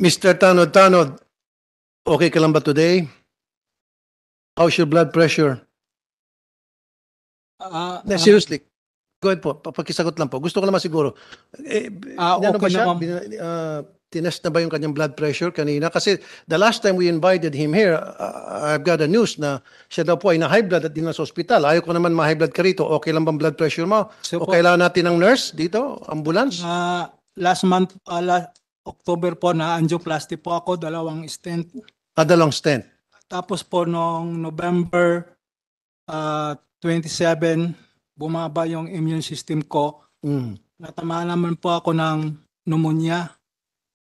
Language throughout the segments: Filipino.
Mr. Tanod Tanod, okay ka lang ba today? How's your blood pressure? Uh, ah, no, ah. seriously. Go ahead po, papakisagot lang po. Gusto ko lang masiguro. Eh, uh, okay ba siya? Na, uh, tinest na ba yung kanyang blood pressure kanina? Kasi the last time we invited him here, uh, I've got a news na siya daw po ay na-high blood at din sa ospital. Ayaw ko naman ma-high blood ka rito. Okay lang bang blood pressure mo? So, o po, kailangan natin ng nurse dito? Ambulance? Uh, last month, uh, last, October po na angioplasty po ako, dalawang stent. Kadalong ah, stent. Tapos po noong November uh, ah, 27, bumaba yung immune system ko. Mm. Natama naman po ako ng pneumonia.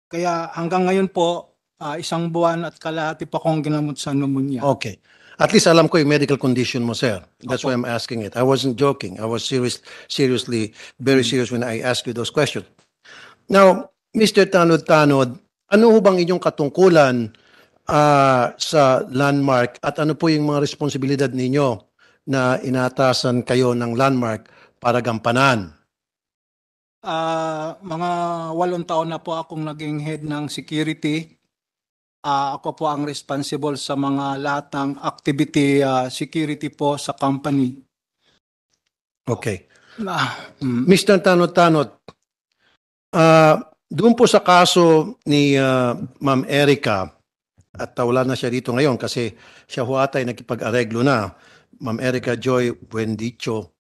Kaya hanggang ngayon po, uh, isang buwan at kalahati pa akong ginamot sa pneumonia. Okay. At least alam ko yung medical condition mo, sir. That's Opo. why I'm asking it. I wasn't joking. I was serious, seriously, very mm. serious when I asked you those questions. Now, Mr. Tanod-Tanod, ano ho bang inyong katungkulan uh, sa landmark at ano po yung mga responsibilidad ninyo na inatasan kayo ng landmark para gampanan? Uh, mga walong taon na po akong naging head ng security. Uh, ako po ang responsible sa mga lahat ng activity uh, security po sa company. Okay. Uh, mm. Mr. Tanot-Tanot, uh, doon po sa kaso ni uh, Ma'am Erica, at wala na siya dito ngayon kasi siya huwatay nakipag-areglo na, Ma'am Erica Joy Buendicho.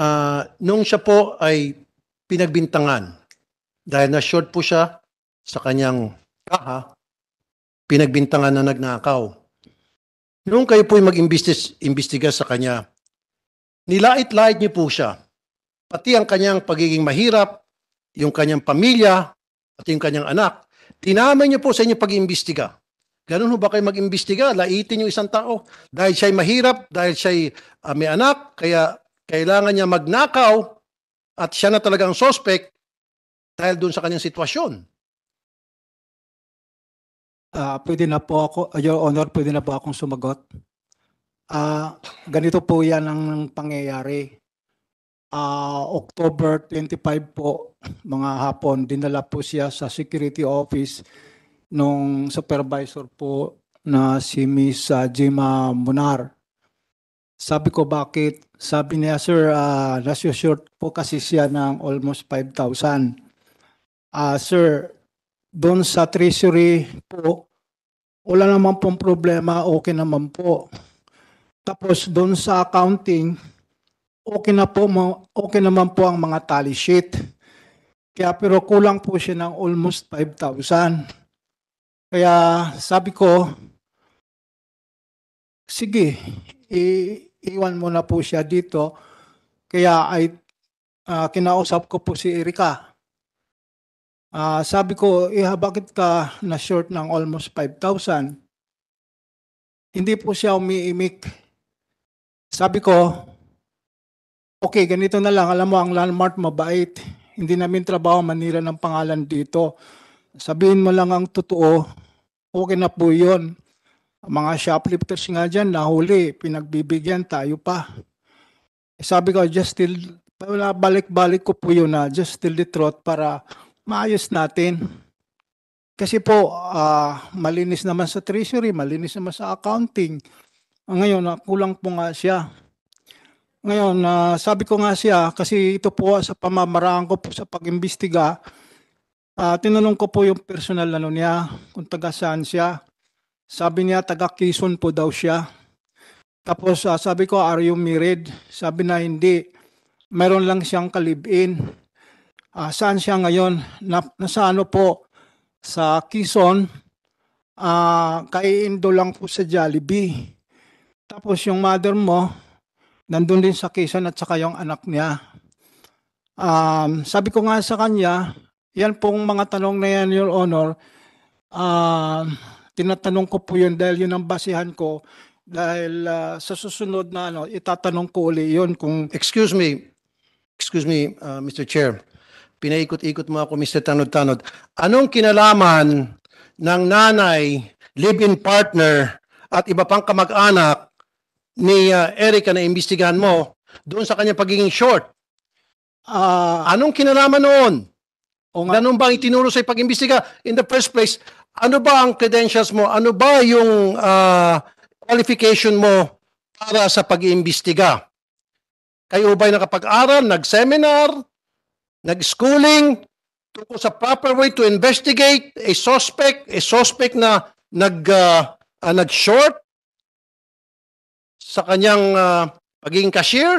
Uh, nung siya po ay pinagbintangan, dahil na-short po siya sa kanyang kaha, pinagbintangan na nagnakaw. Noong kayo po mag-imbestiga sa kanya, nilait-lait niyo po siya. Pati ang kanyang pagiging mahirap, yung kanyang pamilya, at yung kanyang anak. Tinamay niyo po sa inyong pag-iimbestiga. Ganun ho ba kayo mag-imbestiga? Laitin yung isang tao dahil siya'y mahirap, dahil siya'y uh, may anak, kaya kailangan niya magnakaw at siya na talaga ang suspect dahil doon sa kanyang sitwasyon. Uh, pwede na po ako, Your Honor, pwede na po akong sumagot. Uh, ganito po yan ang pangyayari uh, October 25 po, mga hapon, dinala po siya sa security office nung supervisor po na si Miss uh, ah, Jima Munar. Sabi ko bakit? Sabi niya, sir, uh, ratio short po kasi siya ng almost 5,000. Uh, sir, doon sa treasury po, wala naman pong problema, okay naman po. Tapos doon sa accounting, okay na po, okay naman po ang mga tally sheet. Kaya pero kulang po siya ng almost 5,000. Kaya sabi ko, sige, i- iwan mo na po siya dito. Kaya ay uh, kinausap ko po si Erika. Uh, sabi ko, iha eh, bakit ka na short ng almost 5,000? Hindi po siya umiimik. Sabi ko, okay, ganito na lang. Alam mo, ang landmark mabait. Hindi namin trabaho manira ng pangalan dito. Sabihin mo lang ang totoo, okay na po yun. Mga shoplifters nga dyan, nahuli, pinagbibigyan, tayo pa. Eh, sabi ko, just till, balik-balik ko po yun na, ah, just till the trot para maayos natin. Kasi po, uh, malinis naman sa treasury, malinis naman sa accounting. Ah, ngayon, kulang po nga siya. Ngayon, uh, sabi ko nga siya, kasi ito po ah, sa pamamaraan ko po sa pag-imbestiga, uh, tinanong ko po yung personal ano niya, kung taga saan siya. Sabi niya, taga Quezon po daw siya. Tapos uh, sabi ko, are you married? Sabi na hindi. Meron lang siyang kalibin. Uh, saan siya ngayon? Na, nasa ano po? Sa Quezon. Uh, kay Indo lang po sa Jollibee. Tapos yung mother mo, nandun din sa Quezon at saka yung anak niya. Um, sabi ko nga sa kanya, yan pong mga tanong na yan, Your Honor, uh, tinatanong ko po yun dahil yun ang basihan ko dahil uh, sa susunod na ano, itatanong ko uli yun kung... Excuse me, excuse me, uh, Mr. Chair. Pinaikot-ikot mo ako, Mr. Tanod-Tanod. Anong kinalaman ng nanay, live-in partner, at iba pang kamag-anak ni uh, Erica na imbestigahan mo doon sa kanya pagiging short. Ah, Anong kinalaman noon? o nga, Ganun ba ang itinuro sa pag-imbestiga? In the first place, ano ba ang credentials mo? Ano ba yung ah, qualification mo para sa pag-iimbestiga? Kayo ba'y nakapag-aral, nag-seminar, nag-schooling tungkol sa proper way to investigate a suspect, a suspect na nag, ah, ah, nag-short sa kanyang uh, pagiging cashier?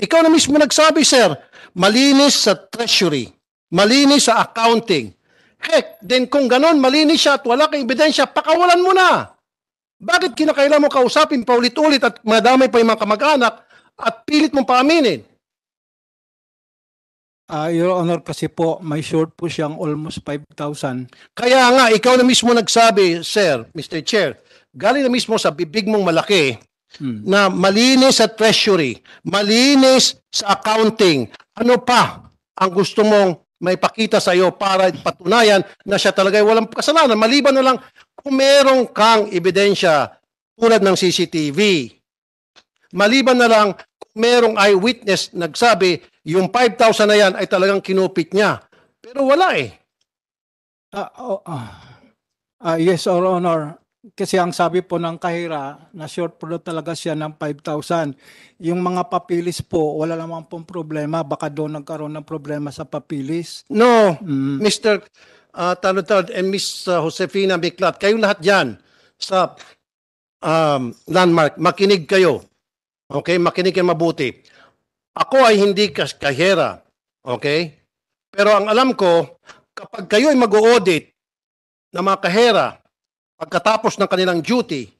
Ikaw na mismo nagsabi, sir, malinis sa treasury, malinis sa accounting. Heck, then kung ganon, malinis siya at wala kang ebidensya, pakawalan mo na. Bakit kinakailan mo kausapin paulit-ulit at madamay pa yung mga kamag-anak at pilit mong paaminin? Uh, Your Honor, kasi po, may short po siyang almost 5,000. Kaya nga, ikaw na mismo nagsabi, Sir, Mr. Chair, galing na mismo sa bibig mong malaki Hmm. na malinis sa treasury, malinis sa accounting. Ano pa ang gusto mong may pakita sa iyo para patunayan na siya talaga ay walang kasalanan. Maliban na lang kung merong kang ebidensya tulad ng CCTV. Maliban na lang kung merong eyewitness nagsabi yung 5,000 na yan ay talagang kinupit niya. Pero wala eh. Uh, oh, uh, yes, Your Honor kasi ang sabi po ng kahira, na short product talaga siya ng 5,000. Yung mga papilis po, wala naman pong problema. Baka doon nagkaroon ng problema sa papilis. No, mm. Mr. Uh, ah, Tanutard and Miss ah, Josefina Miklat, kayong lahat dyan sa um, landmark, makinig kayo. Okay, makinig kayo mabuti. Ako ay hindi kahera. Okay? Pero ang alam ko, kapag kayo ay mag-audit ng mga kahera, pagkatapos ng kanilang duty.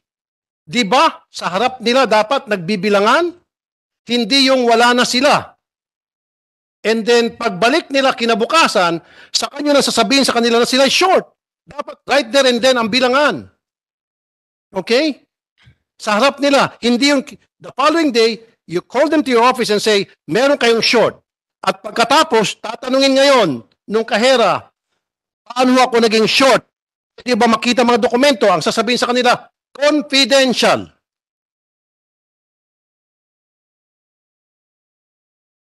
Di ba sa harap nila dapat nagbibilangan? Hindi yung wala na sila. And then pagbalik nila kinabukasan, sa kanyo na sasabihin sa kanila na sila short. Dapat right there and then ang bilangan. Okay? Sa harap nila, hindi yung the following day, you call them to your office and say, meron kayong short. At pagkatapos, tatanungin ngayon nung kahera, paano ako naging short? pwede ba makita mga dokumento? Ang sasabihin sa kanila, confidential.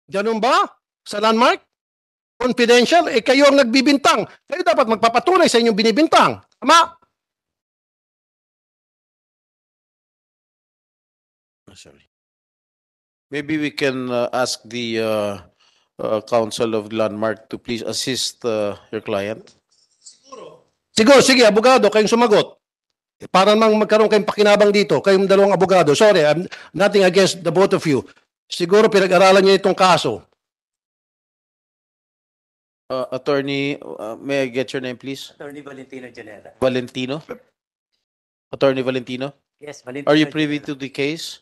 Ganun ba? Sa landmark? Confidential? Eh kayo ang nagbibintang. Kayo dapat magpapatunay sa inyong binibintang. Tama? Oh, sorry. Maybe we can uh, ask the uh, uh, Council of Landmark to please assist uh, your client. Siguro, sige, abogado, kayong sumagot. Eh, para mang magkaroon kayong pakinabang dito, kayong dalawang abogado. Sorry, I'm nothing against the both of you. Siguro pinag-aralan niyo itong kaso. Uh, attorney, uh, may I get your name, please? Attorney Valentino Genera. Valentino? Attorney Valentino? Yes, Valentino. Are you privy Janela. to the case?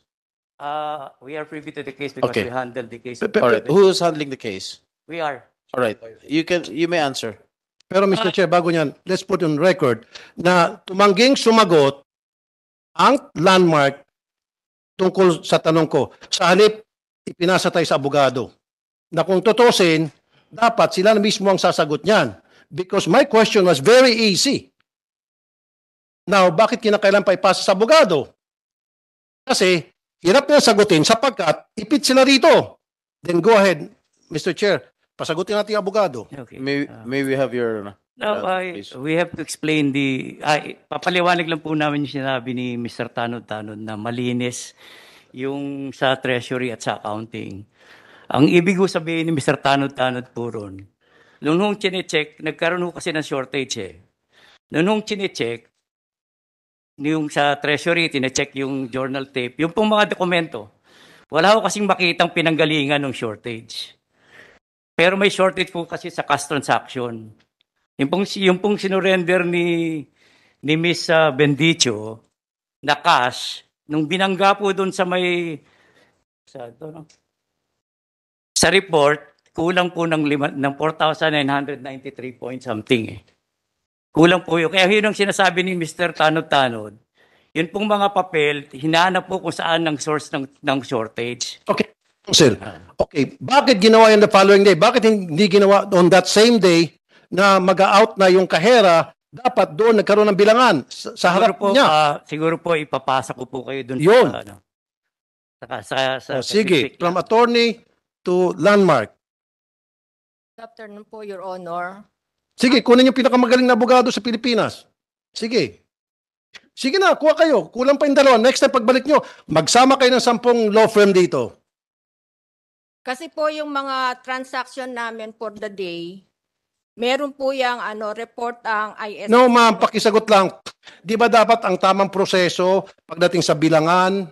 Uh, we are privy to the case because okay. we handled the case. All right. Who is handling the case? We are. All right. You can. You may answer. Pero Mr. Chair, bago niyan, let's put on record na tumangging sumagot ang landmark tungkol sa tanong ko. Sa halip, ipinasa tayo sa abogado na kung tutusin, dapat sila mismo ang sasagot niyan. Because my question was very easy. Now, bakit kinakailan pa ipasa sa abogado? Kasi, hirap na sagutin sapagkat ipit sila rito. Then go ahead, Mr. Chair. Pasagutin natin yung abogado. Okay. May, uh, may we have your... Uh, no, uh, I, we have to explain the... Ay, papaliwanag lang po namin yung sinabi ni Mr. Tanod-Tanod na malinis yung sa treasury at sa accounting. Ang ibig ko sabihin ni Mr. Tanod-Tanod po ron, noong nung chinecheck, nagkaroon ho kasi ng shortage eh. Noong nung chinecheck, yung sa treasury, tinecheck yung journal tape, yung pong mga dokumento, wala ho kasing makitang pinanggalingan ng shortage. Pero may shortage po kasi sa cash transaction. Yung pong, yung pong sinurrender ni, ni Miss ah, Bendicho na cash, nung binangga po doon sa may sa, ano, sa report, kulang po ng, lima, ng 4,993 point something eh. Kulang po yun. Kaya yun ang sinasabi ni Mr. Tanod-Tanod. Yun pong mga papel, hinahanap po kung saan ang source ng, ng shortage. Okay. Council. Ah. Okay, bakit ginawa yan the following day? Bakit hindi ginawa on that same day na mag-out na yung kahera dapat doon nagkaroon ng bilangan sa, sa harap po, niya. Uh, siguro po ipapasa ko po kayo doon. Yun. Ano, sa, ano, sa, sa, sa, oh, sige, from attorney to landmark. Good afternoon po, Your Honor. Sige, kunin yung pinakamagaling na abogado sa Pilipinas. Sige. Sige na, kuha kayo. Kulang pa yung dalawa. Next time pagbalik nyo, magsama kayo ng sampung law firm dito. Kasi po yung mga transaction namin for the day, meron po yung ano, report ang IS. No, ma'am, pakisagot lang. Di ba dapat ang tamang proseso pagdating sa bilangan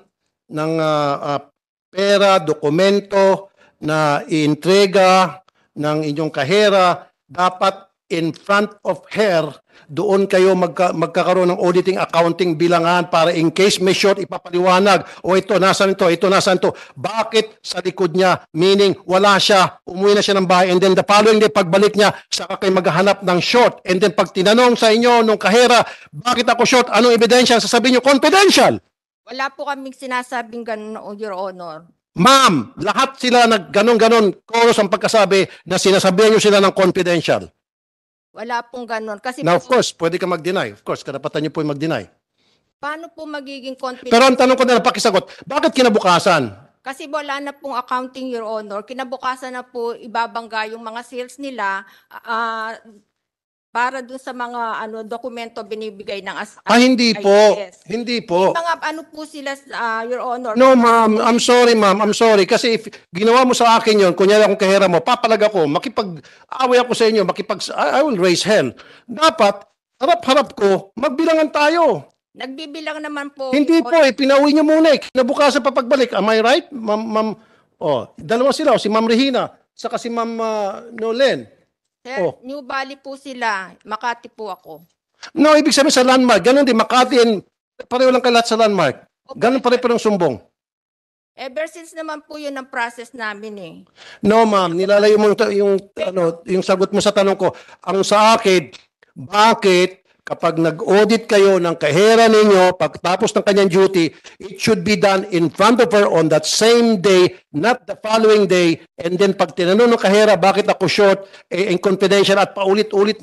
ng ah, ah, pera, dokumento na iintrega ng inyong kahera, dapat in front of her, doon kayo magka, magkakaroon ng auditing, accounting, bilangan para in case may short, ipapaliwanag. O ito, nasan ito? Ito, nasan ito? Bakit sa likod niya? Meaning, wala siya, umuwi na siya ng bahay. And then the following day, pagbalik niya, saka kayo maghanap ng short. And then pag tinanong sa inyo nung kahera, bakit ako short? Anong ebidensya? Sasabihin niyo, confidential. Wala po kaming sinasabing ganun, Your Honor. Ma'am, lahat sila nag ganon-ganon, chorus ang pagkasabi na sinasabihan nyo sila ng confidential. Wala pong ganun. Kasi Now, of course, pwede ka mag-deny. Of course, karapatan niyo po yung mag-deny. paano po magiging confident? Pero ang tanong ko na napakisagot, bakit kinabukasan? Kasi wala na pong accounting, Your Honor. Kinabukasan na po ibabangga yung mga sales nila. Ah, ah para doon sa mga ano dokumento binibigay ng as Ah, hindi po. Hindi po. Mga ano po sila ah, Your Honor? No, ma'am. I'm sorry, ma'am. I'm sorry. Kasi if ginawa mo sa akin yon, kunya akong kahera mo, papalag ako, makipag-away ako sa inyo, makipag- I will raise hell. Dapat, harap-harap ko, magbilangan tayo. Nagbibilang naman po. Hindi po, eh, pinauwi niyo muna eh. Kinabukasan pa pagbalik. Am I right? Ma'am, ma'am, oh, dalawa sila, si Ma'am Regina, saka si Ma'am ah, Nolen. Sir, Oh. New Bali po sila. Makati po ako. No, ibig sabihin sa landmark, ganun din, Makati and pareho lang kalat sa landmark. Opo, Ganun pare parehong sumbong. Ever since naman po yun ang process namin eh. No, ma'am, nilalayo mo yung, yung, ano, yung sagot mo sa tanong ko. Ang sa akin, bakit kapag nag-audit kayo ng kahera ninyo, pagtapos ng kanyang duty, it should be done in front of her on that same day, not the following day. And then pag tinanong ng kahera, bakit ako short eh, confidential at paulit-ulit